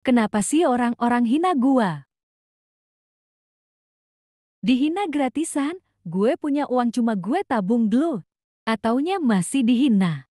Kenapa sih orang-orang hina gua? Dihina gratisan, gue punya uang cuma gue tabung dulu. Ataunya masih dihina.